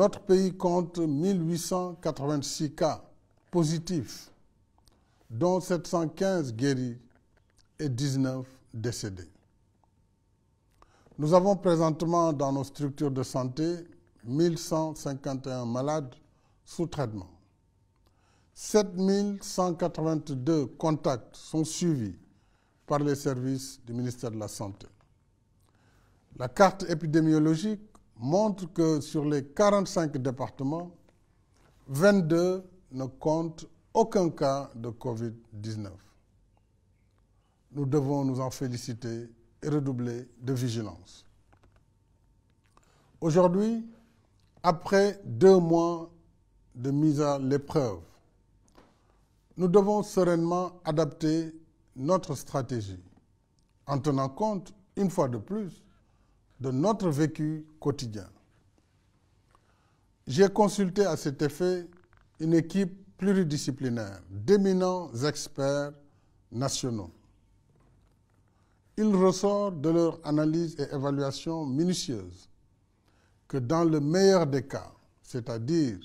Notre pays compte 1886 cas positifs, dont 715 guéris et 19 décédés. Nous avons présentement dans nos structures de santé 1151 malades sous traitement. 7182 contacts sont suivis par les services du ministère de la Santé. La carte épidémiologique montre que sur les 45 départements, 22 ne comptent aucun cas de Covid-19. Nous devons nous en féliciter et redoubler de vigilance. Aujourd'hui, après deux mois de mise à l'épreuve, nous devons sereinement adapter notre stratégie en tenant compte, une fois de plus, de notre vécu quotidien. J'ai consulté à cet effet une équipe pluridisciplinaire d'éminents experts nationaux. Il ressort de leur analyse et évaluation minutieuse que dans le meilleur des cas, c'est-à-dire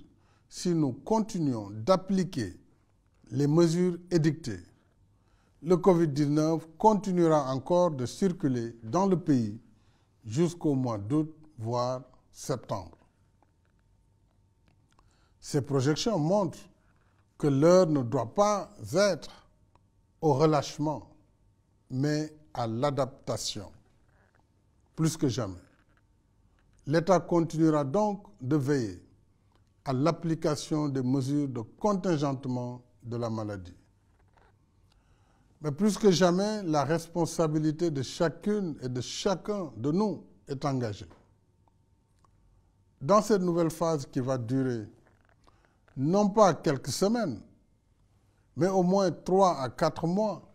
si nous continuons d'appliquer les mesures édictées, le Covid-19 continuera encore de circuler dans le pays jusqu'au mois d'août, voire septembre. Ces projections montrent que l'heure ne doit pas être au relâchement, mais à l'adaptation, plus que jamais. L'État continuera donc de veiller à l'application des mesures de contingentement de la maladie. Mais plus que jamais, la responsabilité de chacune et de chacun de nous est engagée. Dans cette nouvelle phase qui va durer non pas quelques semaines, mais au moins trois à quatre mois,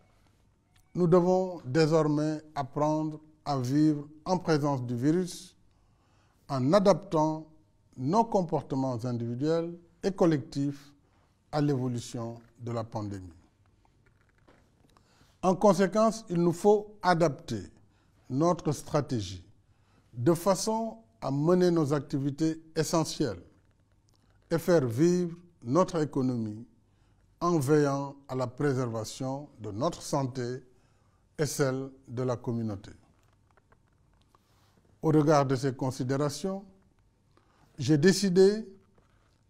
nous devons désormais apprendre à vivre en présence du virus en adaptant nos comportements individuels et collectifs à l'évolution de la pandémie. En conséquence, il nous faut adapter notre stratégie de façon à mener nos activités essentielles et faire vivre notre économie en veillant à la préservation de notre santé et celle de la communauté. Au regard de ces considérations, j'ai décidé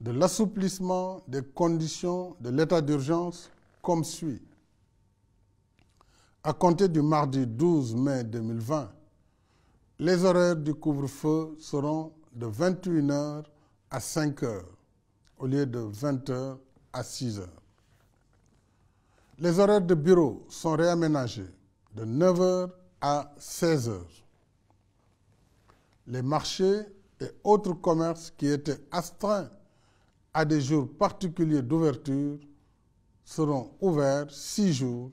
de l'assouplissement des conditions de l'état d'urgence comme suit. À compter du mardi 12 mai 2020, les horaires du couvre-feu seront de 21h à 5h au lieu de 20h à 6h. Les horaires de bureau sont réaménagés de 9h à 16h. Les marchés et autres commerces qui étaient astreints à des jours particuliers d'ouverture seront ouverts 6 jours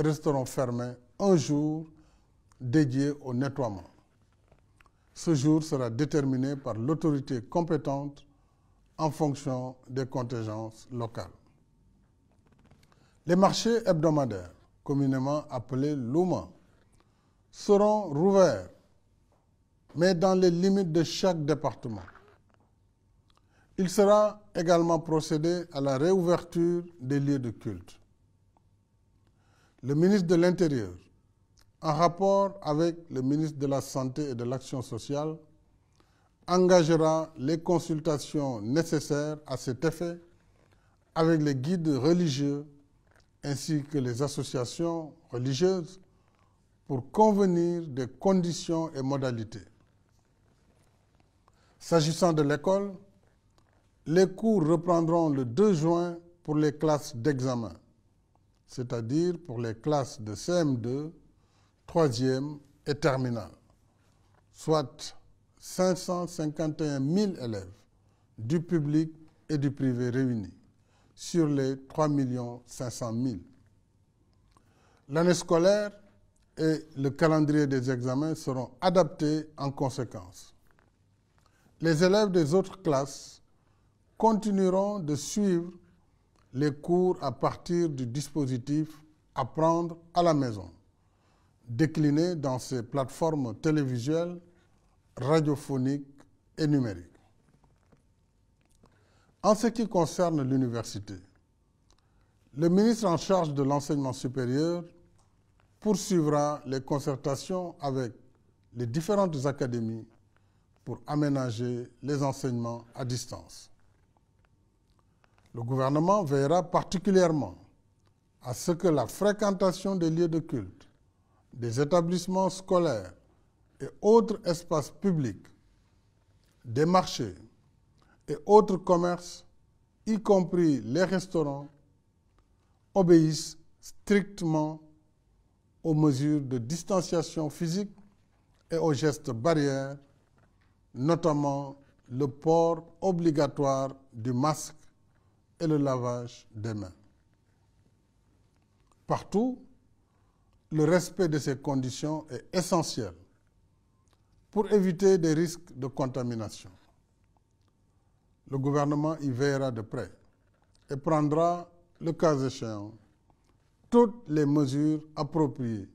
resteront fermés un jour dédié au nettoiement. Ce jour sera déterminé par l'autorité compétente en fonction des contingences locales. Les marchés hebdomadaires, communément appelés Louma, seront rouverts, mais dans les limites de chaque département. Il sera également procédé à la réouverture des lieux de culte le ministre de l'Intérieur, en rapport avec le ministre de la Santé et de l'Action sociale, engagera les consultations nécessaires à cet effet avec les guides religieux ainsi que les associations religieuses pour convenir des conditions et modalités. S'agissant de l'école, les cours reprendront le 2 juin pour les classes d'examen c'est-à-dire pour les classes de CM2, 3e et terminale, soit 551 000 élèves du public et du privé réunis sur les 3 500 000. L'année scolaire et le calendrier des examens seront adaptés en conséquence. Les élèves des autres classes continueront de suivre les cours à partir du dispositif Apprendre à la maison, décliné dans ses plateformes télévisuelles, radiophoniques et numériques. En ce qui concerne l'université, le ministre en charge de l'enseignement supérieur poursuivra les concertations avec les différentes académies pour aménager les enseignements à distance le gouvernement veillera particulièrement à ce que la fréquentation des lieux de culte, des établissements scolaires et autres espaces publics, des marchés et autres commerces, y compris les restaurants, obéissent strictement aux mesures de distanciation physique et aux gestes barrières, notamment le port obligatoire du masque et le lavage des mains. Partout, le respect de ces conditions est essentiel pour éviter des risques de contamination. Le gouvernement y veillera de près et prendra, le cas échéant, toutes les mesures appropriées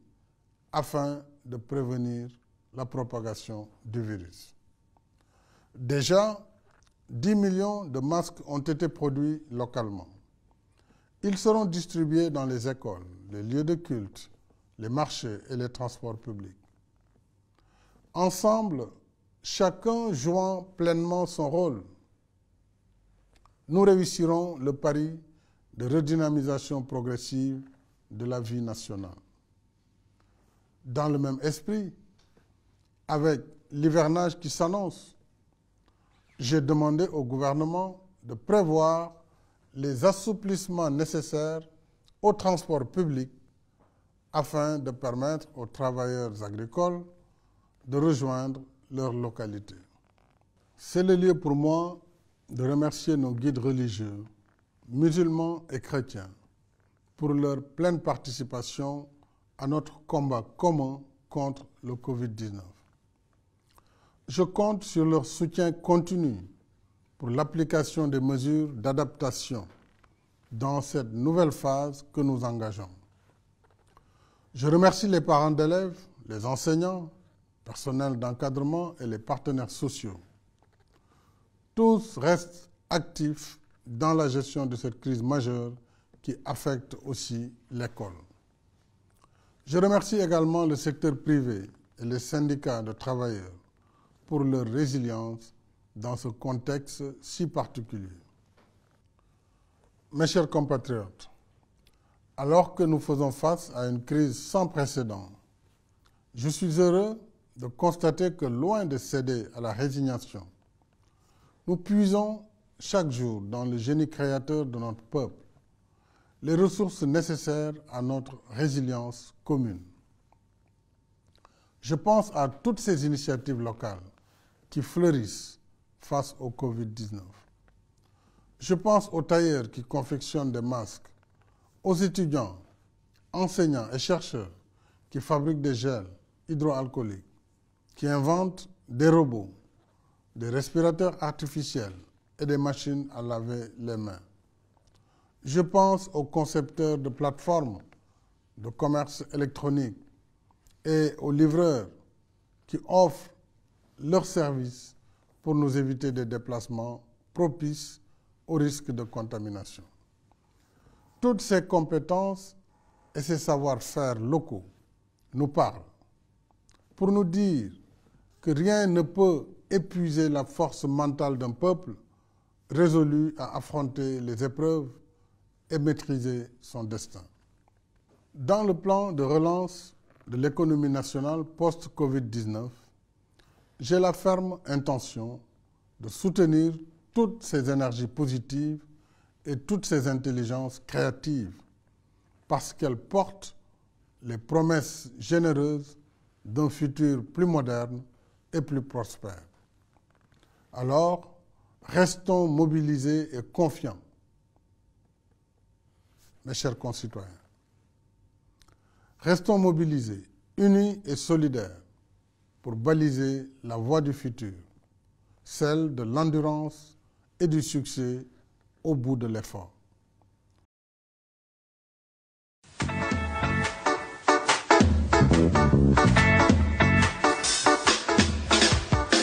afin de prévenir la propagation du virus. Déjà, 10 millions de masques ont été produits localement. Ils seront distribués dans les écoles, les lieux de culte, les marchés et les transports publics. Ensemble, chacun jouant pleinement son rôle, nous réussirons le pari de redynamisation progressive de la vie nationale. Dans le même esprit, avec l'hivernage qui s'annonce, j'ai demandé au gouvernement de prévoir les assouplissements nécessaires au transport public afin de permettre aux travailleurs agricoles de rejoindre leur localité. C'est le lieu pour moi de remercier nos guides religieux, musulmans et chrétiens, pour leur pleine participation à notre combat commun contre le Covid-19. Je compte sur leur soutien continu pour l'application des mesures d'adaptation dans cette nouvelle phase que nous engageons. Je remercie les parents d'élèves, les enseignants, personnel d'encadrement et les partenaires sociaux. Tous restent actifs dans la gestion de cette crise majeure qui affecte aussi l'école. Je remercie également le secteur privé et les syndicats de travailleurs pour leur résilience dans ce contexte si particulier. Mes chers compatriotes, alors que nous faisons face à une crise sans précédent, je suis heureux de constater que loin de céder à la résignation, nous puisons chaque jour dans le génie créateur de notre peuple les ressources nécessaires à notre résilience commune. Je pense à toutes ces initiatives locales qui fleurissent face au Covid-19. Je pense aux tailleurs qui confectionnent des masques, aux étudiants, enseignants et chercheurs qui fabriquent des gels hydroalcooliques, qui inventent des robots, des respirateurs artificiels et des machines à laver les mains. Je pense aux concepteurs de plateformes de commerce électronique et aux livreurs qui offrent leur service pour nous éviter des déplacements propices au risque de contamination. Toutes ces compétences et ces savoir-faire locaux nous parlent pour nous dire que rien ne peut épuiser la force mentale d'un peuple résolu à affronter les épreuves et maîtriser son destin. Dans le plan de relance de l'économie nationale post-Covid-19, j'ai la ferme intention de soutenir toutes ces énergies positives et toutes ces intelligences créatives parce qu'elles portent les promesses généreuses d'un futur plus moderne et plus prospère. Alors, restons mobilisés et confiants, mes chers concitoyens. Restons mobilisés, unis et solidaires pour baliser la voie du futur, celle de l'endurance et du succès au bout de l'effort.